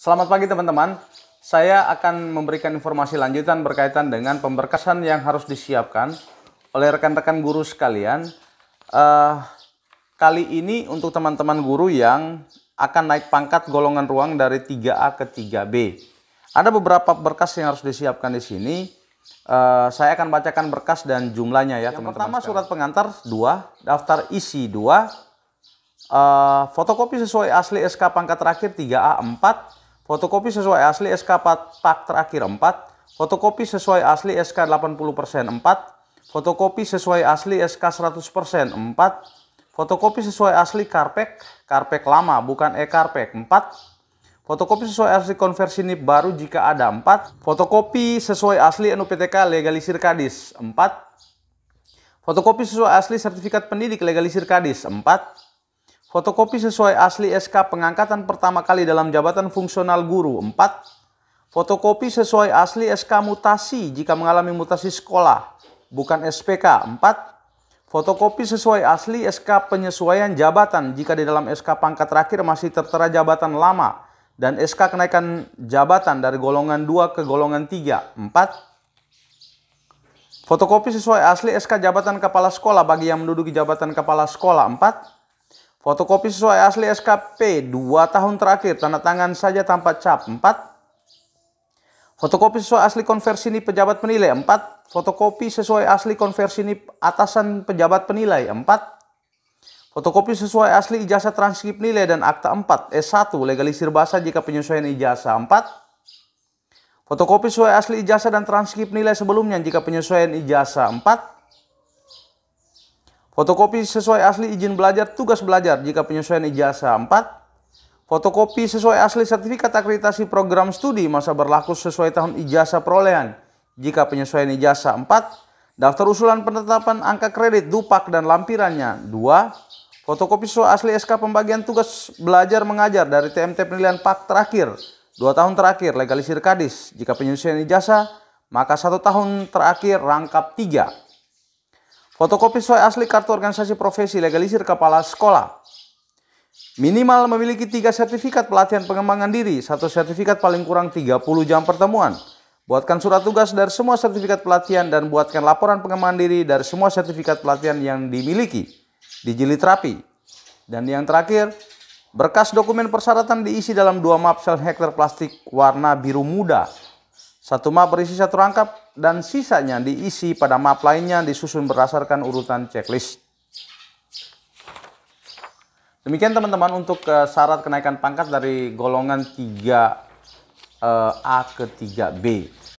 Selamat pagi teman-teman. Saya akan memberikan informasi lanjutan berkaitan dengan pemberkasan yang harus disiapkan oleh rekan-rekan guru sekalian. Uh, kali ini untuk teman-teman guru yang akan naik pangkat golongan ruang dari 3A ke 3B. Ada beberapa berkas yang harus disiapkan di sini. Uh, saya akan bacakan berkas dan jumlahnya ya teman-teman. pertama sekalian. surat pengantar 2, daftar isi 2, uh, eh, fotokopi sesuai asli SK pangkat terakhir 3A 4, Fotokopi sesuai asli SK pak terakhir 4, fotokopi sesuai asli SK 80% 4, fotokopi sesuai asli SK 100% 4, fotokopi sesuai asli karpek, karpek lama bukan e-karpek 4, fotokopi sesuai asli konversi NIP baru jika ada 4, fotokopi sesuai asli NUPTK legalisir kadis 4, fotokopi sesuai asli sertifikat pendidik legalisir kadis 4, Fotokopi sesuai asli SK pengangkatan pertama kali dalam jabatan fungsional guru. 4. Fotokopi sesuai asli SK mutasi jika mengalami mutasi sekolah, bukan SPK. 4. Fotokopi sesuai asli SK penyesuaian jabatan jika di dalam SK pangkat terakhir masih tertera jabatan lama dan SK kenaikan jabatan dari golongan 2 ke golongan 3. 4. Fotokopi sesuai asli SK jabatan kepala sekolah bagi yang menduduki jabatan kepala sekolah. 4. Fotokopi sesuai asli SKP 2 tahun terakhir, tanda tangan saja tanpa cap. 4. Fotokopi sesuai asli konversi ini pejabat penilai. 4. Fotokopi sesuai asli konversi ini atasan pejabat penilai. 4. Fotokopi sesuai asli ijazah transkrip nilai dan akta 4. S1 legalisir bahasa jika penyesuaian ijazah. 4. Fotokopi sesuai asli ijazah dan transkrip nilai sebelumnya jika penyesuaian ijazah. 4. Fotokopi sesuai asli izin belajar tugas belajar jika penyesuaian ijazah 4. Fotokopi sesuai asli sertifikat akreditasi program studi masa berlaku sesuai tahun ijazah perolehan jika penyesuaian ijazah 4. Daftar usulan penetapan angka kredit dupak dan lampirannya 2. Fotokopi sesuai asli SK pembagian tugas belajar mengajar dari TMT penilaian PAK terakhir 2 tahun terakhir legalisir kadis jika penyesuaian ijazah maka satu tahun terakhir rangkap 3. Fotokopi sesuai asli kartu organisasi profesi legalisir kepala sekolah. Minimal memiliki tiga sertifikat pelatihan pengembangan diri, satu sertifikat paling kurang 30 jam pertemuan. Buatkan surat tugas dari semua sertifikat pelatihan dan buatkan laporan pengembangan diri dari semua sertifikat pelatihan yang dimiliki di jilid rapi. Dan yang terakhir, berkas dokumen persyaratan diisi dalam dua map sel hektar plastik warna biru muda satu map berisi satu rangkap dan sisanya diisi pada map lainnya disusun berdasarkan urutan checklist. Demikian teman-teman untuk eh, syarat kenaikan pangkat dari golongan 3A eh, ke 3B.